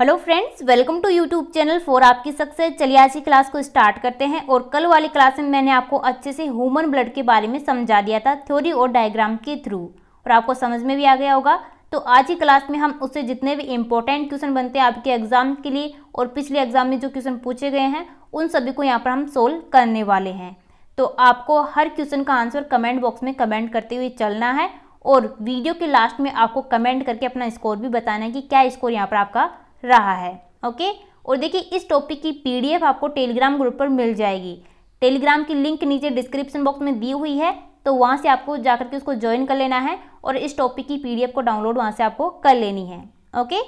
hello friends welcome to YouTube channel for आपकी success चलिए आज की क्लास को स्टार्ट करते हैं और कल वाली क्लास में मैंने आपको अच्छे से ह्यूमन ब्लड के बारे में समझा दिया था थ्योरी और डायग्राम के थ्रू और आपको समझ में भी आ गया होगा तो आज की क्लास में हम उससे जितने भी इम्पोर्टेंट क्वेश्चन बनते हैं आपके एग्जाम के लिए और पिछले एग्जाम में जो क्वेश्चन पूछे गए हैं उन सभी को यहाँ पर हम सोल्व करने वाले हैं तो आपको हर क्वेश्चन का आंसर कमेंट बॉक्स में कमेंट करते हुए चलना है और वीडियो के लास्ट में आपको कमेंट करके अपना स्कोर भी बताना है कि क्या स्कोर यहाँ पर आपका रहा है ओके और देखिए इस टॉपिक की पीडीएफ आपको टेलीग्राम ग्रुप पर मिल जाएगी टेलीग्राम की लिंक नीचे डिस्क्रिप्शन बॉक्स में दी हुई है तो वहाँ से आपको जाकर के उसको ज्वाइन कर लेना है और इस टॉपिक की पीडीएफ को डाउनलोड वहाँ से आपको कर लेनी है ओके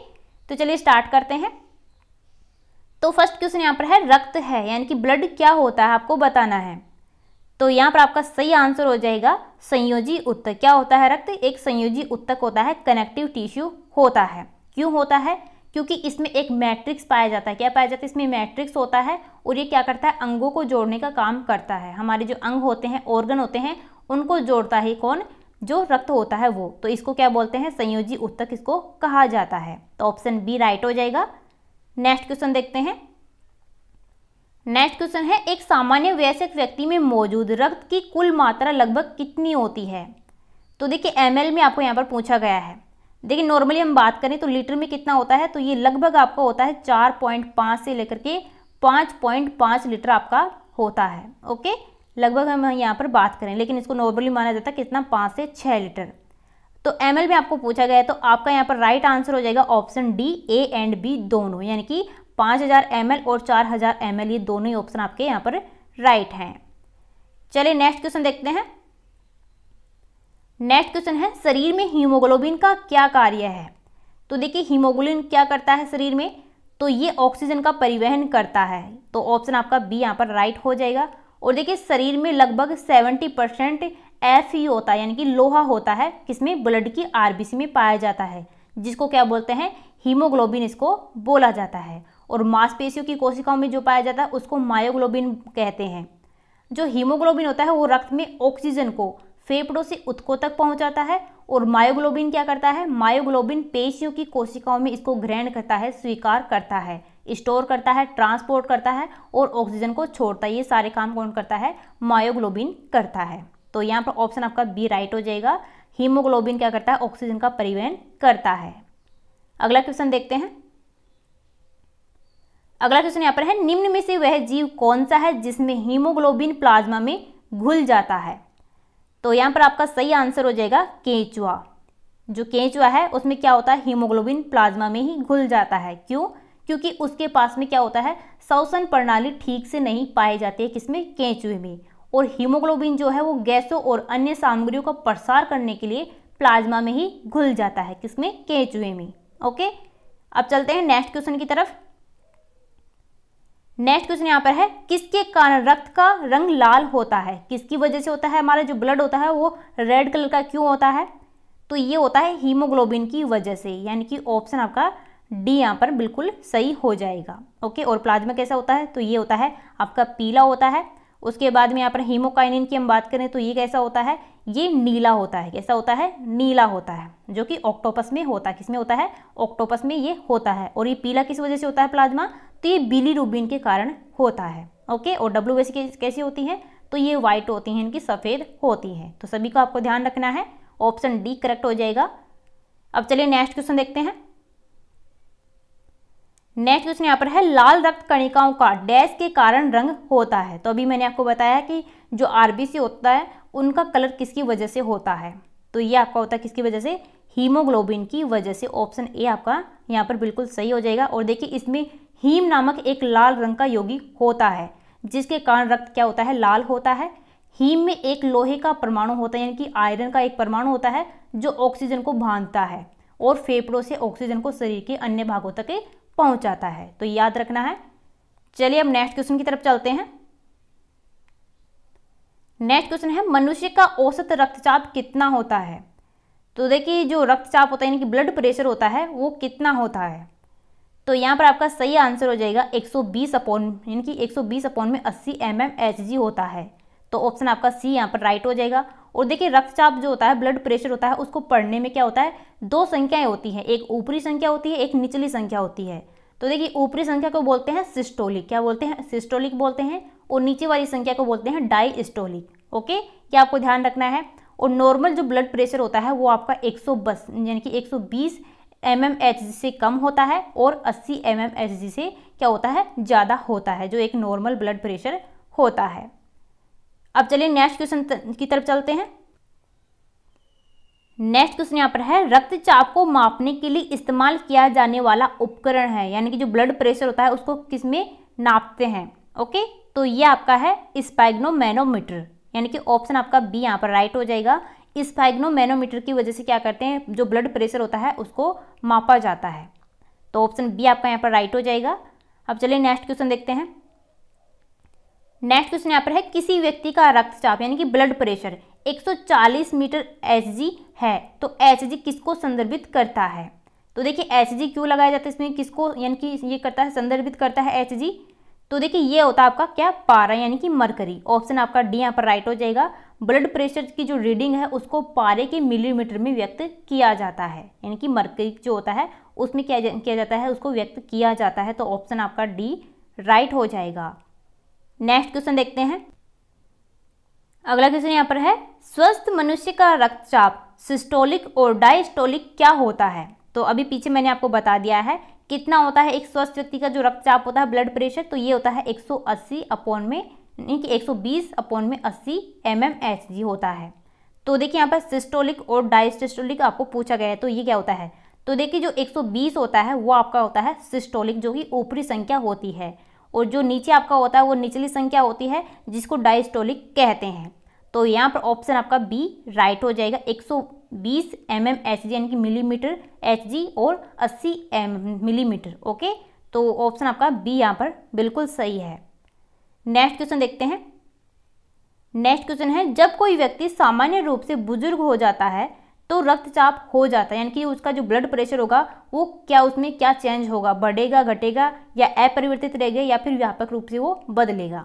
तो चलिए स्टार्ट करते हैं तो फर्स्ट क्वेश्चन यहाँ पर है रक्त है यानी कि ब्लड क्या होता है आपको बताना है तो यहाँ पर आपका सही आंसर हो जाएगा संयोजी उत्तक क्या होता है रक्त एक संयोजी उत्तक होता है कनेक्टिव टिश्यू होता है क्यों होता है क्योंकि इसमें एक मैट्रिक्स पाया जाता है क्या पाया जाता है इसमें मैट्रिक्स होता है और ये क्या करता है अंगों को जोड़ने का काम करता है हमारे जो अंग होते हैं ऑर्गन होते हैं उनको जोड़ता है कौन जो रक्त होता है वो तो इसको क्या बोलते हैं संयोजी उत्तक इसको कहा जाता है तो ऑप्शन बी राइट हो जाएगा नेक्स्ट क्वेश्चन देखते हैं नेक्स्ट क्वेश्चन है एक सामान्य वयस्क व्यक्ति में मौजूद रक्त की कुल मात्रा लगभग कितनी होती है तो देखिए एम में आपको यहाँ पर पूछा गया है देखिए नॉर्मली हम बात करें तो लीटर में कितना होता है तो ये लगभग आपका होता है चार पॉइंट पाँच से लेकर के पाँच पॉइंट पाँच लीटर आपका होता है ओके लगभग हम यहाँ पर बात करें लेकिन इसको नॉर्मली माना जाता है कितना पाँच से छः लीटर तो एम में आपको पूछा गया है तो आपका यहाँ पर राइट आंसर हो जाएगा option D A and B दोनों यानी कि पाँच हज़ार एम और चार हज़ार एम ये दोनों ही ऑप्शन आपके यहाँ पर राइट हैं चलिए नेक्स्ट क्वेश्चन देखते हैं नेक्स्ट क्वेश्चन है शरीर में हीमोग्लोबिन का क्या कार्य है तो देखिए हीमोग्लोबिन क्या करता है शरीर में तो ये ऑक्सीजन का परिवहन करता है तो ऑप्शन आपका बी यहाँ पर राइट हो जाएगा और देखिए शरीर में लगभग सेवेंटी परसेंट एफ ई होता है यानी कि लोहा होता है किसमें ब्लड की आरबीसी में पाया जाता है जिसको क्या बोलते हैं हीमोग्लोबिन इसको बोला जाता है और मांसपेशियों की कोशिकाओं में जो पाया जाता है उसको मायोग्लोबिन कहते हैं जो हीमोग्लोबिन होता है वो रक्त में ऑक्सीजन को फेफड़ों से उत्को तक पहुंचाता है और मायोग्लोबिन क्या करता है मायोग्लोबिन पेशियों की कोशिकाओं में इसको ग्रहण करता है स्वीकार करता है स्टोर करता है ट्रांसपोर्ट करता है और ऑक्सीजन को छोड़ता है ये सारे काम कौन करता है मायोग्लोबिन करता है तो यहाँ पर ऑप्शन आपका बी राइट हो जाएगा हीमोग्लोबिन क्या करता है ऑक्सीजन का परिवहन करता है अगला क्वेश्चन देखते हैं अगला क्वेश्चन यहाँ पर है निम्न में से वह जीव कौन सा है जिसमें हीमोग्लोबिन प्लाज्मा में घुल जाता है तो यहाँ पर आपका सही आंसर हो जाएगा केंचुआ जो केंचुआ है उसमें क्या होता है हीमोग्लोबिन प्लाज्मा में ही घुल जाता है क्यों क्योंकि उसके पास में क्या होता है श्वसन प्रणाली ठीक से नहीं पाई जाती है किसमें केंचुए में और हीमोग्लोबिन जो है वो गैसों और अन्य सामग्रियों का प्रसार करने के लिए प्लाज्मा में ही घुल जाता है किसमें केंचुए में ओके अब चलते हैं नेक्स्ट क्वेश्चन की तरफ नेक्स्ट क्वेश्चन यहाँ पर है किसके कारण रक्त का रंग लाल होता है किसकी वजह से होता है हमारा जो ब्लड होता है वो रेड कलर का क्यों होता है तो ये होता है हीमोग्लोबिन की वजह से यानी कि ऑप्शन आपका डी यहाँ पर बिल्कुल सही हो जाएगा ओके और प्लाज्मा कैसा होता है तो ये होता है आपका पीला होता है उसके बाद में यहाँ पर हीमोकाइनिन की हम बात करें तो ये कैसा होता है ये नीला होता है कैसा होता है नीला होता है जो कि ऑक्टोपस में होता है किसमें होता है ऑक्टोपस में ये होता है और ये पीला किस वजह से होता है प्लाज्मा तो ये बिली रूबिन के कारण होता है ओके और डब्ल्यू कैसी होती है तो ये व्हाइट होती हैं इनकी सफ़ेद होती हैं तो सभी को आपको ध्यान रखना है ऑप्शन डी करेक्ट हो जाएगा अब चलिए नेक्स्ट क्वेश्चन देखते हैं नेक्स्ट क्वेश्चन यहाँ पर है लाल रक्त कणिकाओं का डैश के कारण रंग होता है तो अभी मैंने आपको बताया कि जो आरबीसी होता है उनका कलर किसकी वजह से होता है तो ये आपका होता है किसकी वजह से हीमोग्लोबिन की वजह से ऑप्शन ए आपका यहाँ पर बिल्कुल सही हो जाएगा और देखिए इसमें हीम नामक एक लाल रंग का यौगिक होता है जिसके कारण रक्त क्या होता है लाल होता है हीम में एक लोहे का परमाणु होता है यानी कि आयरन का एक परमाणु होता है जो ऑक्सीजन को बांधता है और फेफड़ों से ऑक्सीजन को शरीर के अन्य भागों तक पहुंचाता है तो याद रखना है चलिए अब नेक्स्ट क्वेश्चन की तरफ चलते हैं नेक्स्ट क्वेश्चन है मनुष्य का औसत रक्तचाप कितना होता है तो देखिए जो रक्तचाप होता है यानी कि ब्लड प्रेशर होता है वो कितना होता है तो यहाँ पर आपका सही आंसर हो जाएगा 120 अपॉन यानी कि 120 अपॉन में 80 एम एम एच जी होता है तो ऑप्शन आपका सी यहाँ पर राइट हो जाएगा और देखिए रक्तचाप जो होता है ब्लड प्रेशर होता है उसको पढ़ने में क्या होता है दो संख्याएं होती हैं एक ऊपरी संख्या होती है एक निचली संख्या होती है तो देखिए ऊपरी संख्या को बोलते हैं सिस्टोलिक क्या बोलते हैं सिस्टोलिक बोलते हैं और नीचे वाली संख्या को बोलते हैं डाईस्टोलिक ओके क्या आपको ध्यान रखना है और नॉर्मल जो ब्लड प्रेशर होता है वो आपका एक यानी कि एक एम एम एच जी से कम होता है और 80 एम एम एच जी से क्या होता है ज़्यादा होता है जो एक नॉर्मल ब्लड प्रेशर होता है अब चलिए नेक्स्ट क्वेश्चन की तरफ चलते हैं नेक्स्ट क्वेश्चन यहाँ पर है रक्तचाप को मापने के लिए इस्तेमाल किया जाने वाला उपकरण है यानी कि जो ब्लड प्रेशर होता है उसको किस में नापते हैं ओके तो ये आपका है स्पाइग्नोमैनोमीटर यानी कि ऑप्शन आपका बी यहाँ पर राइट हो जाएगा स्पाइग्नोमैनोमीटर की वजह से क्या करते हैं जो ब्लड प्रेशर होता है उसको मापा जाता है तो ऑप्शन बी आपका यहाँ पर राइट हो जाएगा अब चलिए नेक्स्ट क्वेश्चन देखते हैं नेक्स्ट क्वेश्चन यहाँ पर है किसी व्यक्ति का रक्तचाप यानी कि ब्लड प्रेशर 140 मीटर एच है तो एच किसको संदर्भित करता है तो देखिए एच क्यों लगाया जाता है इसमें किसको यानी कि ये करता है संदर्भित करता है एच तो देखिए ये होता है आपका क्या पारा यानी कि मरकरी ऑप्शन आपका डी यहाँ पर राइट हो जाएगा ब्लड प्रेशर की जो रीडिंग है उसको पारे के मिलीमीटर में व्यक्त किया जाता है यानी कि मरकरी जो होता है उसमें क्या किया जाता है उसको व्यक्त किया जाता है तो ऑप्शन आपका डी राइट हो जाएगा नेक्स्ट क्वेश्चन देखते हैं अगला क्वेश्चन यहाँ पर है स्वस्थ मनुष्य का रक्तचाप सिस्टोलिक और डायस्टोलिक क्या होता है तो अभी पीछे मैंने आपको बता दिया है कितना होता है एक स्वस्थ व्यक्ति का जो रक्तचाप होता है ब्लड प्रेशर तो ये होता है 180 अपॉन में यानी कि 120 अपॉन में 80 एम एम एच जी होता है तो देखिए यहाँ पर सिस्टोलिक और डायस्टोलिक आपको पूछा गया है तो ये क्या होता है तो देखिए जो 120 होता है वो आपका होता है सिस्टोलिक जो कि ऊपरी संख्या होती है और जो नीचे आपका होता है वो निचली संख्या होती है जिसको डायस्टोलिक कहते हैं तो यहाँ पर ऑप्शन आपका बी राइट हो जाएगा 120 एम एम एच जी यानी कि मिलीमीटर एच जी और 80 एम मिलीमीटर ओके तो ऑप्शन आपका बी यहाँ पर बिल्कुल सही है नेक्स्ट क्वेश्चन देखते हैं नेक्स्ट क्वेश्चन है जब कोई व्यक्ति सामान्य रूप से बुजुर्ग हो जाता है तो रक्तचाप हो जाता है यानी कि उसका जो ब्लड प्रेशर होगा वो क्या उसमें क्या चेंज होगा बढ़ेगा घटेगा या अपरिवर्तित रहेगा या फिर व्यापक रूप से वो बदलेगा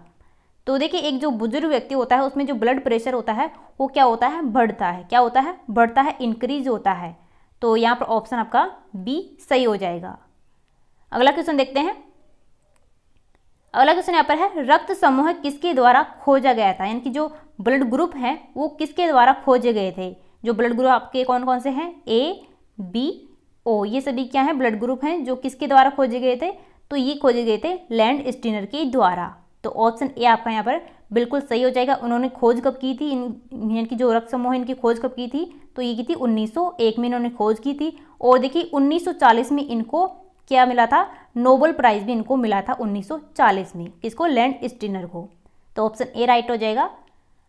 तो देखिए एक जो बुजुर्ग व्यक्ति होता है उसमें जो ब्लड प्रेशर होता है वो क्या होता है बढ़ता है क्या होता है बढ़ता है इंक्रीज होता है तो यहाँ पर ऑप्शन आपका बी सही हो जाएगा अगला क्वेश्चन देखते हैं अगला क्वेश्चन यहाँ पर है रक्त समूह किसके द्वारा खोजा गया था यानी कि जो ब्लड ग्रुप है वो किसके द्वारा खोजे गए थे जो ब्लड ग्रुप आपके कौन कौन से हैं ए बी ओ ये सभी क्या हैं ब्लड ग्रुप हैं जो किसके द्वारा खोजे गए थे तो ये खोजे गए थे लैंड स्टीनर के द्वारा तो ऑप्शन ए आपका यहाँ पर बिल्कुल सही हो जाएगा उन्होंने खोज कब की थी इन इनकी जो रक्त समूह है इनकी खोज कब की थी तो ये की थी 1901 में इन्होंने खोज की थी और देखिए 1940 में इनको क्या मिला था नोबल प्राइज़ भी इनको मिला था 1940 में किसको लैंड स्टीनर को तो ऑप्शन ए राइट हो जाएगा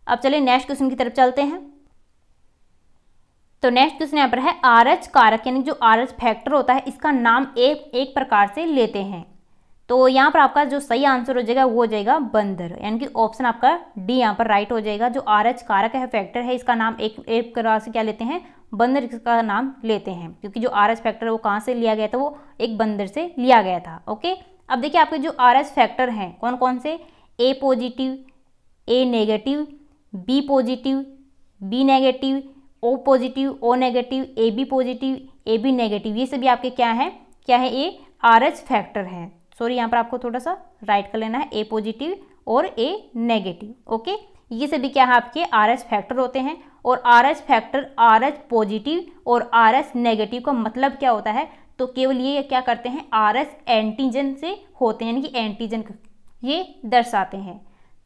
अब चलिए नेक्स्ट क्वेश्चन की तरफ चलते हैं तो नेक्स्ट क्वेश्चन यहाँ पर है आर एच कारक यानी जो आर एच फैक्टर होता है इसका नाम एक एक प्रकार से लेते हैं तो यहाँ पर आपका जो सही आंसर हो जाएगा वो हो जाएगा बंदर यानी कि ऑप्शन आपका डी यहाँ पर राइट हो जाएगा जो आर एच कारक है फैक्टर है इसका नाम एक एक प्रकार से क्या लेते हैं बंदर का नाम लेते हैं क्योंकि जो आर एस फैक्टर वो कहाँ से लिया गया था वो एक बंदर से लिया गया था ओके अब देखिए आपके जो आर एस फैक्टर हैं कौन कौन से A positive A negative B positive B negative O positive O negative A B positive A B negative ये सभी आपके क्या हैं क्या है ये आर एच फैक्टर है सॉरी यहाँ पर आपको थोड़ा सा राइट कर लेना है ए पॉजिटिव और ए नेगेटिव ओके ये सभी क्या है आपके आर एच फैक्टर होते हैं और R H factor R H positive और आर एच नेगेटिव का मतलब क्या होता है तो केवल ये क्या करते हैं आर एच एंटीजन से होते हैं यानी कि एंटीजन ये दर्शाते हैं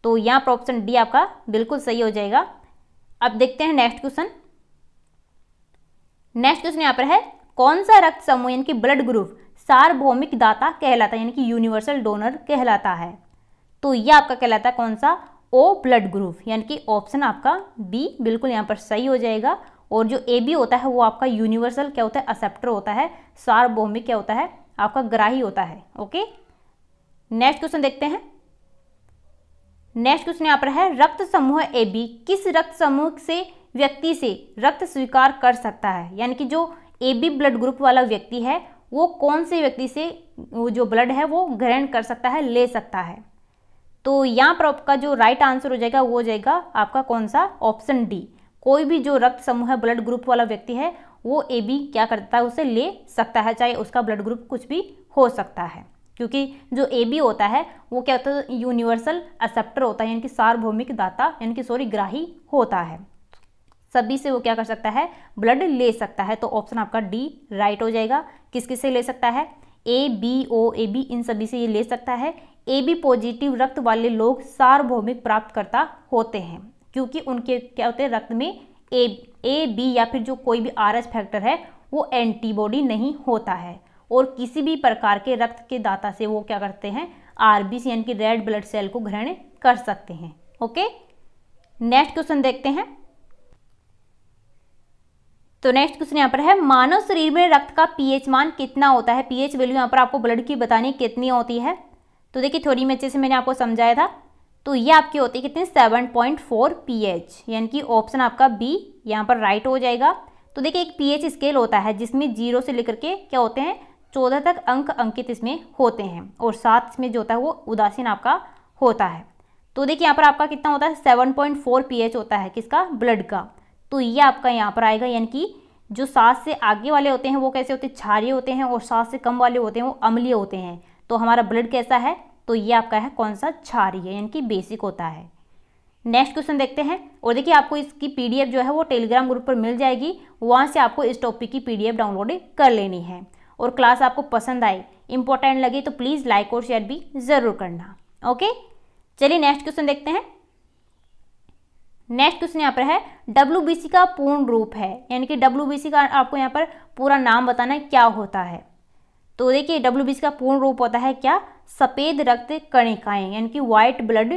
तो यहाँ पर ऑप्शन डी आपका बिल्कुल सही हो जाएगा अब देखते हैं नेक्स्ट क्वेश्चन नेक्स्ट क्वेश्चन यहाँ पर है कौन सा रक्त समूह यानी कि ब्लड ग्रुप सार्वभौमिक दाता कहलाता है यानी कि यूनिवर्सल डोनर कहलाता है तो यह आपका कहलाता है कौन सा ओ ब्लड ग्रुप यानी कि ऑप्शन आपका बी बिल्कुल यहाँ पर सही हो जाएगा और जो ए बी होता है वो आपका यूनिवर्सल क्या होता है असेप्टर होता है सार्वभौमिक क्या होता है आपका ग्राही होता है ओके नेक्स्ट क्वेश्चन देखते हैं नेक्स्ट क्वेश्चन यहाँ पर है रक्त समूह ए बी किस रक्त समूह से व्यक्ति से रक्त स्वीकार कर सकता है यानी कि जो ए बी ब्लड ग्रुप वाला व्यक्ति है वो कौन से व्यक्ति से जो ब्लड है वो ग्रहण कर सकता है ले सकता है तो यहाँ पर आपका जो राइट आंसर हो जाएगा वो हो जाएगा आपका कौन सा ऑप्शन डी कोई भी जो रक्त समूह है ब्लड ग्रुप वाला व्यक्ति है वो ए बी क्या करता है उसे ले सकता है चाहे उसका ब्लड ग्रुप कुछ भी हो सकता है क्योंकि जो ए बी होता है वो क्या होता है यूनिवर्सल एक्सेप्टर होता है यानी कि सार्वभौमिक दाता यानी कि सॉरी ग्राही होता है सभी से वो क्या कर सकता है ब्लड ले सकता है तो ऑप्शन आपका डी राइट हो जाएगा किस किस से ले सकता है A B O A be in सभी से ये ले सकता है ए बी पॉजिटिव रक्त वाले लोग सार्वभौमिक प्राप्तकर्ता होते हैं क्योंकि उनके क्या होते हैं रक्त में ए ए बी या फिर जो कोई भी आर एस फैक्टर है वो एंटीबॉडी नहीं होता है और किसी भी प्रकार के रक्त के दाता से वो क्या करते हैं आर बी सी यानी कि रेड ब्लड सेल को ग्रहण कर सकते हैं ओके नेक्स्ट क्वेश्चन देखते हैं तो नेक्स्ट क्वेश्चन यहाँ पर है मानव शरीर में रक्त का पीएच मान कितना होता है पीएच वैल्यू यहाँ पर आपको ब्लड की बतानी कितनी होती है तो देखिए थोड़ी में अच्छे से मैंने आपको समझाया था तो ये आपकी होती है कितनी seven point four P H यानी कि ऑप्शन आपका बी यहाँ पर राइट हो जाएगा तो देखिए एक पी एच स्केल होता है जिसमें जीरो से लेकर के क्या होते हैं चौदह तक अंक अंकित इसमें होते हैं और सात इसमें जो होता है वो उदासीन आपका होता है तो देखिए यहाँ पर आपका कितना होता है seven point four P H होता है किसका ब्लड का तो ये आपका यहाँ पर आएगा यानी कि जो सात से आगे वाले होते हैं वो कैसे होते हैं क्षारीय होते हैं और सात से कम वाले होते हैं वो अम्लीय होते हैं तो हमारा ब्लड कैसा है तो ये आपका है कौन सा क्षारीय यानी कि बेसिक होता है नेक्स्ट क्वेश्चन देखते हैं और देखिए आपको इसकी पी जो है वो टेलीग्राम ग्रुप पर मिल जाएगी वहाँ से आपको इस टॉपिक की पी डाउनलोड कर लेनी है और क्लास आपको पसंद आए इंपॉर्टेंट लगे तो प्लीज़ लाइक और शेयर भी ज़रूर करना ओके चलिए नेक्स्ट क्वेश्चन देखते हैं नेक्स्ट क्वेश्चन यहाँ पर है डब्ल्यू का पूर्ण रूप है यानी कि डब्ल्यू का आपको यहाँ पर पूरा नाम बताना है क्या होता है तो देखिए डब्ल्यू का पूर्ण रूप होता है क्या सफ़ेद रक्त कणिकाएं यानी कि वाइट ब्लड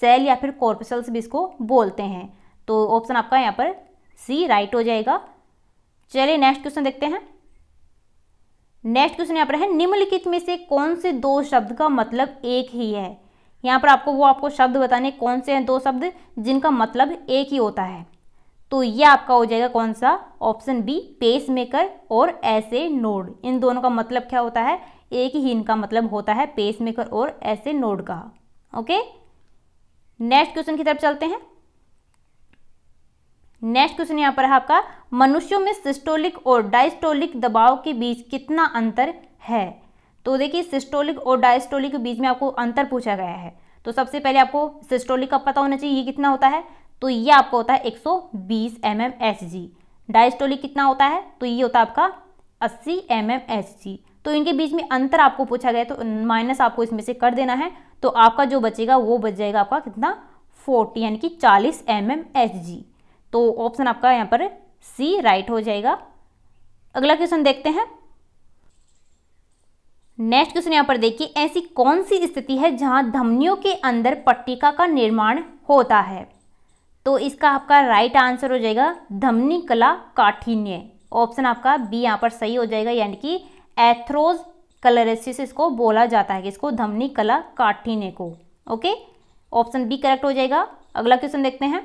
सेल या फिर कॉर्पसल्स भी इसको बोलते हैं तो ऑप्शन आपका यहाँ पर सी राइट हो जाएगा चलिए नेक्स्ट क्वेश्चन देखते हैं नेक्स्ट क्वेश्चन यहाँ पर है निम्नलिखित में से कौन से दो शब्द का मतलब एक ही है यहाँ पर आपको वो आपको शब्द बताने कौन से हैं दो शब्द जिनका मतलब एक ही होता है तो ये आपका हो जाएगा कौन सा ऑप्शन बी पेस मेकर और ऐसे नोड इन दोनों का मतलब क्या होता है एक ही इनका मतलब होता है पेस मेकर और ऐसे नोड का ओके नेक्स्ट क्वेश्चन की तरफ चलते हैं नेक्स्ट क्वेश्चन यहाँ पर है आपका मनुष्यों में सिस्टोलिक और डाइस्टोलिक दबाव के बीच कितना अंतर है तो देखिए सिस्टोलिक और डायस्टोलिक के बीच में आपको अंतर पूछा गया है तो सबसे पहले आपको सिस्टोलिक का पता होना चाहिए ये कितना होता है तो ये आपको होता है 120 सौ बीस M M H G diastolic कितना होता है तो ये होता है आपका 80 एम एम एच जी तो इनके बीच में अंतर आपको पूछा गया तो माइनस आपको इसमें से कर देना है तो आपका जो बचेगा वो बच जाएगा आपका कितना 40 यानी कि 40 एम एम एच जी तो ऑप्शन आपका यहाँ पर सी राइट हो जाएगा अगला क्वेश्चन देखते हैं नेक्स्ट क्वेश्चन यहाँ पर देखिए ऐसी कौन सी स्थिति है जहाँ धमनियों के अंदर पट्टिका का निर्माण होता है तो इसका आपका राइट आंसर हो जाएगा धमनी कला काठिन्य ऑप्शन आपका बी यहाँ पर सही हो जाएगा यानी कि एथ्रोज कलरेसिस इसको बोला जाता है इसको धमनी कला काठिन्य को ओके ऑप्शन बी करेक्ट हो जाएगा अगला क्वेश्चन देखते हैं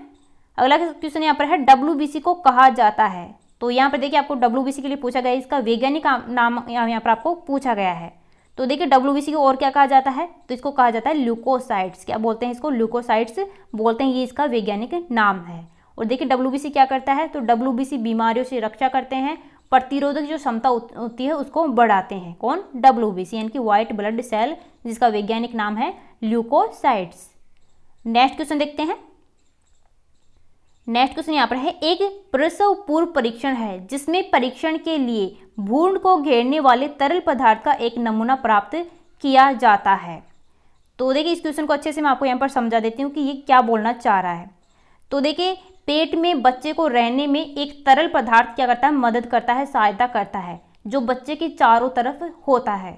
अगला क्वेश्चन यहाँ पर है डब्ल्यू को कहा जाता है तो यहाँ पर देखिए आपको डब्ल्यू के लिए पूछा गया इसका वैज्ञानिक नाम यहाँ पर आपको पूछा गया है तो देखिए डब्ल्यू को और क्या कहा जाता है तो इसको कहा जाता है ल्यूकोसाइट्स क्या बोलते हैं इसको ल्यूकोसाइट्स बोलते हैं ये इसका वैज्ञानिक नाम है और देखिए डब्ल्यू क्या करता है तो डब्ल्यू बीमारियों से रक्षा करते हैं प्रतिरोधक जो क्षमता होती है उसको बढ़ाते हैं कौन डब्ल्यू बी सी यानी कि व्हाइट ब्लड सेल जिसका वैज्ञानिक नाम है ल्यूकोसाइट्स नेक्स्ट क्वेश्चन देखते हैं नेक्स्ट क्वेश्चन यहाँ पर है एक प्रसव पूर्व परीक्षण है जिसमें परीक्षण के लिए भूण को घेरने वाले तरल पदार्थ का एक नमूना प्राप्त किया जाता है तो देखिए इस क्वेश्चन को अच्छे से मैं आपको यहाँ पर समझा देती हूँ कि ये क्या बोलना चाह रहा है तो देखिए पेट में बच्चे को रहने में एक तरल पदार्थ क्या करता है मदद करता है सहायता करता है जो बच्चे के चारों तरफ होता है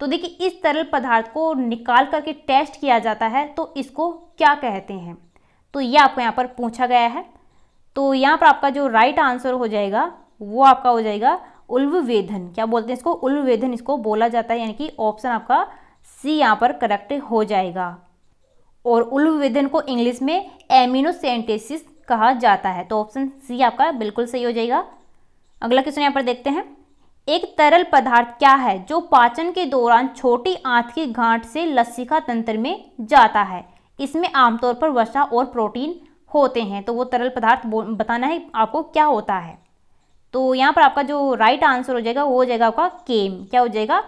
तो देखिए इस तरल पदार्थ को निकाल करके टेस्ट किया जाता है तो इसको क्या कहते हैं तो ये आपको यहाँ पर पूछा गया है तो यहाँ पर आपका जो राइट आंसर हो जाएगा वो आपका हो जाएगा उल्ववेधन क्या बोलते हैं इसको उल्ववेधन इसको बोला जाता है यानी कि ऑप्शन आपका सी यहाँ पर करेक्ट हो जाएगा और उल्ववेधन को इंग्लिश में एमिनोसेंटेसिस कहा जाता है तो ऑप्शन सी आपका बिल्कुल सही हो जाएगा अगला क्वेश्चन यहाँ पर देखते हैं एक तरल पदार्थ क्या है जो पाचन के दौरान छोटी आंत की गांठ से लसिका तंत्र में जाता है इसमें आमतौर पर वसा और प्रोटीन होते हैं तो वो तरल पदार्थ बताना है आपको क्या होता है तो यहाँ पर आपका जो राइट आंसर हो जाएगा वो हो जाएगा आपका केम क्या हो जाएगा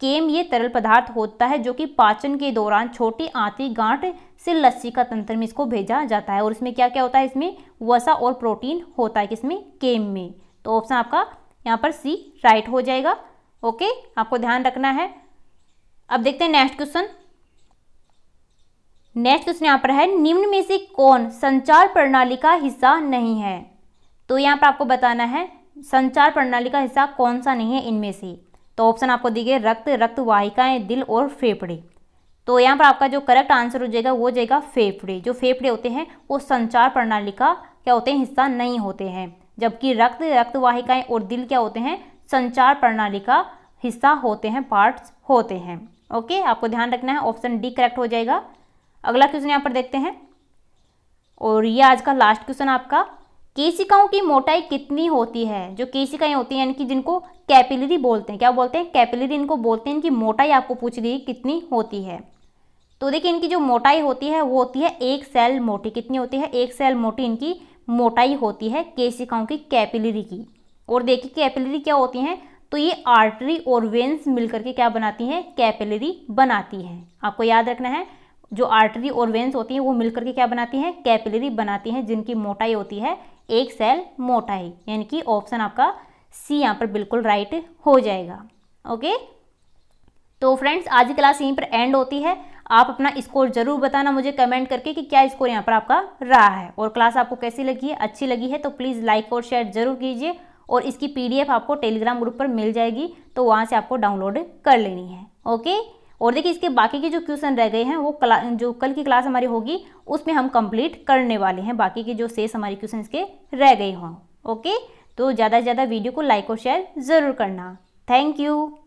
केम ये तरल पदार्थ होता है जो कि पाचन के दौरान छोटी आंती गांठ से लस्सी का तंत्र में इसको भेजा जाता है और इसमें क्या क्या होता है इसमें वसा और प्रोटीन होता है किसमें केम में तो ऑप्शन आपका यहाँ पर सी राइट हो जाएगा ओके आपको ध्यान रखना है अब देखते हैं नेक्स्ट क्वेश्चन नेक्स्ट क्वेश्चन यहाँ पर है निम्न में से कौन संचार प्रणाली का हिस्सा नहीं है तो यहाँ पर आपको बताना है संचार प्रणाली का हिस्सा कौन सा नहीं है इनमें से तो ऑप्शन आपको दिए गए रक्त रक्त वाहिकाएं दिल और फेफड़े तो यहाँ पर आपका जो करेक्ट आंसर हो जाएगा वो जाएगा फेफड़े जो फेफड़े होते हैं वो संचार प्रणाली का क्या होते हैं हिस्सा नहीं होते हैं जबकि रक्त रक्त और दिल क्या होते हैं संचार प्रणाली का हिस्सा होते हैं पार्ट्स होते हैं ओके आपको ध्यान रखना है ऑप्शन डी करेक्ट हो जाएगा अगला क्वेश्चन यहाँ पर देखते हैं और ये आज का लास्ट क्वेश्चन आपका केशिकाओं की मोटाई कितनी होती है जो केशिकाएं होती हैं यानी कि जिनको कैपिलरी बोलते हैं क्या बोलते हैं कैपिलरी इनको बोलते हैं इनकी मोटाई आपको पूछ गई कितनी होती है तो देखिए इनकी जो मोटाई होती है वो होती है एक सेल मोटी कितनी होती है एक सेल मोटी इनकी मोटाई होती है केशिकाओं की कैपिलरी की और देखिए कैपिलरी क्या होती हैं तो ये आर्टरी और वेंस मिलकर के क्या बनाती हैं कैपिलरी बनाती हैं आपको याद रखना है जो आर्टरी और वेंस होती हैं वो मिलकर के क्या बनाती हैं कैपिलरी बनाती हैं जिनकी मोटाई होती है एक सेल मोटाई यानी कि ऑप्शन आपका सी यहाँ पर बिल्कुल राइट हो जाएगा ओके तो फ्रेंड्स आज की क्लास यहीं पर एंड होती है आप अपना स्कोर जरूर बताना मुझे कमेंट करके कि क्या स्कोर यहाँ पर आपका रहा है और क्लास आपको कैसी लगी है अच्छी लगी है तो प्लीज़ लाइक और शेयर जरूर कीजिए और इसकी पीडीएफ आपको टेलीग्राम ग्रुप पर मिल जाएगी तो वहाँ से आपको डाउनलोड कर लेनी है ओके और देखिए इसके बाकी के जो क्वेश्चन रह गए हैं वो क्ला जो कल की क्लास हमारी होगी उसमें हम कंप्लीट करने वाले हैं बाकी के जो शेष हमारे क्वेश्चन के रह गए हों ओके तो ज़्यादा से ज़्यादा वीडियो को लाइक और शेयर ज़रूर करना थैंक यू